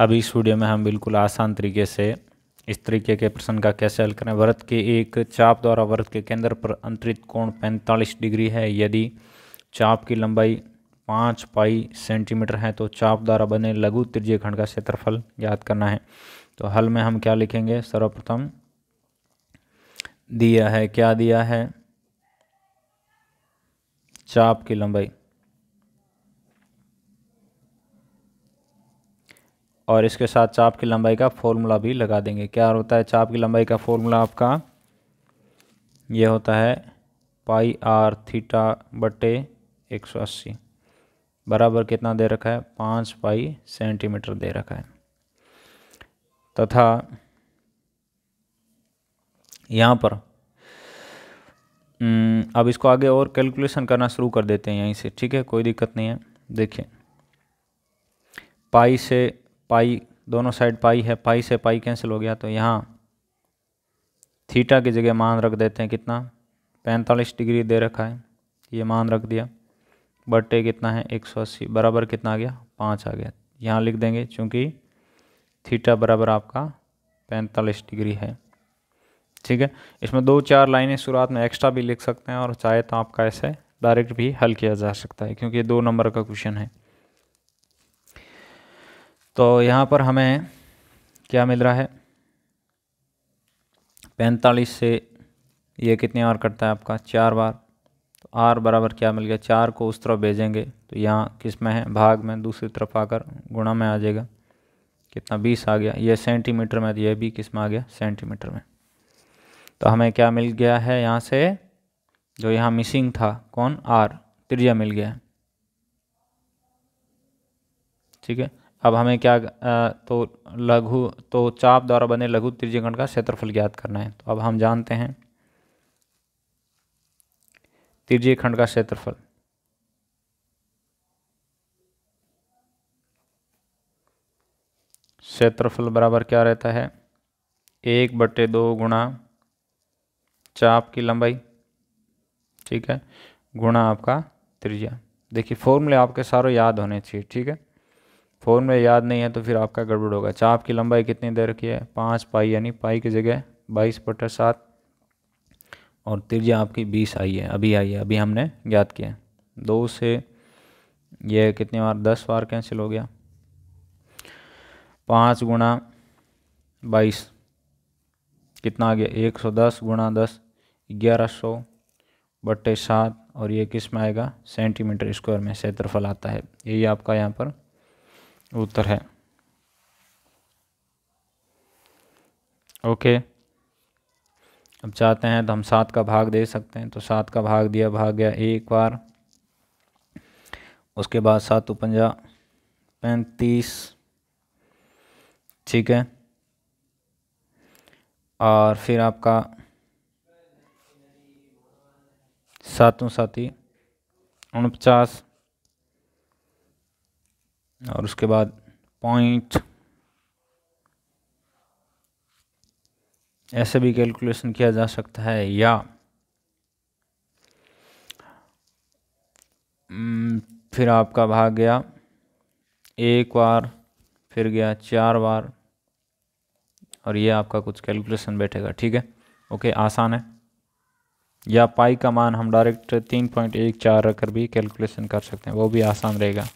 अब इस वीडियो में हम बिल्कुल आसान तरीके से इस तरीके के प्रश्न का कैसे हल करें व्रत के एक चाप द्वारा व्रत के केंद्र पर अंतरित कोण 45 डिग्री है यदि चाप की लंबाई पाँच पाई सेंटीमीटर है तो चाप द्वारा बने लघु त्रिज्य खंड का क्षेत्रफल ज्ञात करना है तो हल में हम क्या लिखेंगे सर्वप्रथम दिया है क्या दिया है चाप की लंबाई और इसके साथ चाप की लंबाई का फॉर्मूला भी लगा देंगे क्या होता है चाप की लंबाई का फॉर्मूला आपका ये होता है पाई आर थीटा बटे एक सौ अस्सी बराबर कितना दे रखा है पाँच पाई सेंटीमीटर दे रखा है तथा यहाँ पर अब इसको आगे और कैलकुलेशन करना शुरू कर देते हैं यहीं से ठीक है कोई दिक्कत नहीं है देखिए पाई से पाई दोनों साइड पाई है पाई से पाई कैंसिल हो गया तो यहाँ थीटा की जगह मान रख देते हैं कितना पैंतालीस डिग्री दे रखा है ये मान रख दिया बटे कितना है एक सौ अस्सी बराबर कितना आ गया पाँच आ गया यहाँ लिख देंगे क्योंकि थीटा बराबर आपका पैंतालीस डिग्री है ठीक है इसमें दो चार लाइनें शुरुआत में एक्स्ट्रा भी लिख सकते हैं और चाहे तो आपका ऐसे डायरेक्ट भी हल किया जा सकता है क्योंकि दो नंबर का क्वेश्चन है तो यहाँ पर हमें क्या मिल रहा है पैंतालीस से ये कितने बार कटता है आपका चार बार तो आर बराबर क्या मिल गया चार को उस तरफ भेजेंगे तो यहाँ किस में है भाग में दूसरी तरफ आकर गुणा में आ जाएगा कितना बीस आ गया ये सेंटीमीटर में तो ये भी किस में आ गया सेंटीमीटर में तो हमें क्या मिल गया है यहाँ से जो यहाँ मिसिंग था कौन आर त्रिज्या मिल गया ठीक है अब हमें क्या तो लघु तो चाप द्वारा बने लघु खंड का क्षेत्रफल ज्ञात करना है तो अब हम जानते हैं त्रिज्य खंड का क्षेत्रफल क्षेत्रफल बराबर क्या रहता है एक बटे दो गुणा चाप की लंबाई ठीक है गुणा आपका त्रिज्या देखिए फॉर्मूले आपके सारों याद होने चाहिए ठीक है फोर में याद नहीं है तो फिर आपका गड़बड़ होगा चाप की लंबाई कितनी दे रखी है पाँच पाई यानी पाई की जगह बाईस पटर सात और त्रिज्या आपकी बीस आई है अभी आई है अभी हमने ज्ञात किया दो से यह कितनी बार दस बार कैंसिल हो गया पाँच गुणा बाईस कितना आ गया एक सौ दस गुणा दस ग्यारह सौ बट्टे सात और ये किस में आएगा सेंटीमीटर स्क्वायर में क्षेत्रफल आता है यही आपका यहाँ पर उत्तर है ओके अब चाहते हैं तो हम सात का भाग दे सकते हैं तो सात का भाग दिया भाग गया एक बार उसके बाद सात उपंजा पंजा पैंतीस ठीक है और फिर आपका सातों साथी उनपचास और उसके बाद पॉइंट ऐसे भी कैलकुलेशन किया जा सकता है या हम्म, फिर आपका भाग गया एक बार फिर गया चार बार और ये आपका कुछ कैलकुलेशन बैठेगा ठीक है ओके आसान है या पाई का मान हम डायरेक्ट तीन पॉइंट एक चार रखकर भी कैलकुलेशन कर सकते हैं वो भी आसान रहेगा